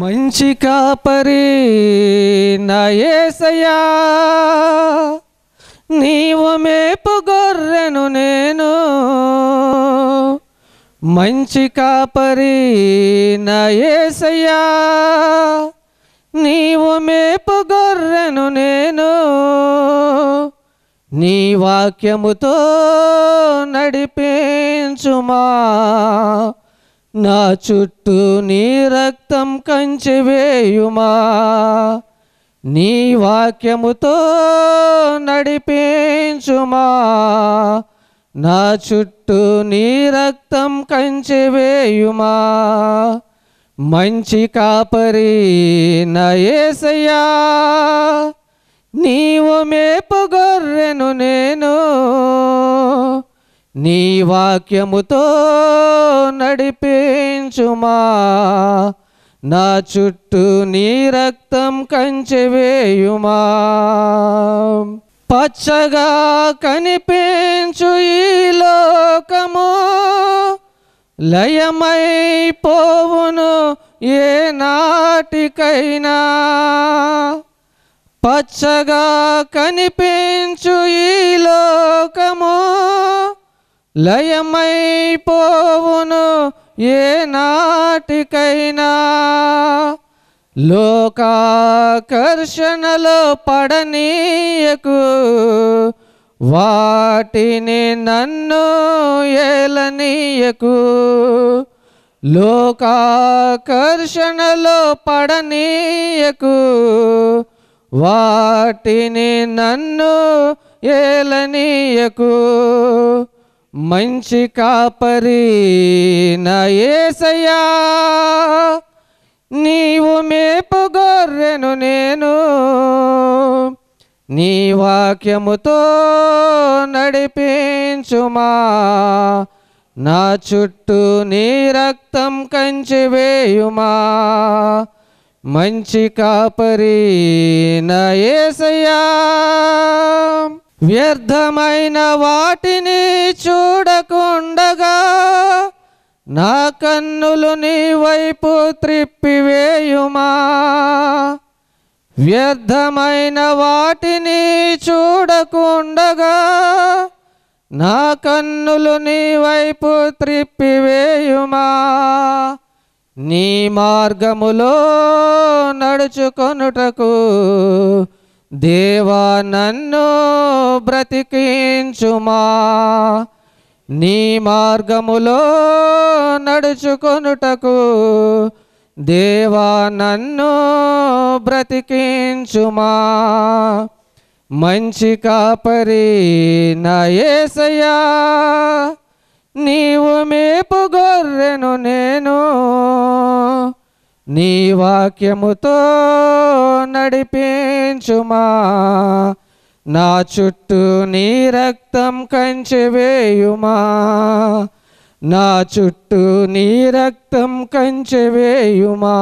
మంచి కాపరి నాయసయ్యా నీవు మేపు గొర్రెను నేను మంచి కాపరి నాయసయ్యా నీవు మేపు గొర్రెను నేను నీ వాక్యముతో నడిపించుమా నా చుట్టూ నీ రక్తం కంచివేయుమా నీ వాక్యముతో నడిపించుమా నా చుట్టూ నీ రక్తం కంచివేయుమా మంచి కాపరి నయేసయ్యా నీవు మేపు గొర్రెను నేను నీ వాక్యముతో నడిపించుమా నా చుట్టూ నీ రక్తం కంచెవేయుమా పచ్చగా కనిపించు ఈ లోకము లయమైపోవును ఏ నాటికైనా పచ్చగా కనిపించు ఈ లోకము లయమైపోవును ఏ నాటికైనా లోకాకర్షణలో పడనీయకు వాటిని నన్ను ఏలనీయకు లోకాకర్షణలో పడనీయకు వాటిని నన్ను ఏలనీయకూ మంచి కాపరి నా ఏసయ్యా నీవు మేపు గొర్రెను నేను నీ వాక్యముతో నడిపించుమా నా చుట్టూ నీ రక్తం కంచివేయుమా మంచి కాపరి నా ఏసయ్యా వ్యర్థమైన వాటిని చూడకుండగా నా కన్నులు నీ వైపు త్రిప్పివేయుమా వ్యర్థమైన వాటిని చూడకుండగా నా కన్నులు నీ వైపు త్రిప్పివేయుమా నీ మార్గములో నడుచుకొనుటకు దేవా నన్ను బ్రతికించుమా నీ మార్గములో నడుచుకొనుటకు దేవా నన్ను బ్రతికించుమా మంచి కాపరి నయేసయ్యా నీవు మేపు గొర్రెను నేను నీ వాక్యముతో నడిపించుమా నా చుట్టూ నీ రక్తం కంచెవేయుమా నా చుట్టూ నీ రక్తం కంచెవేయుమా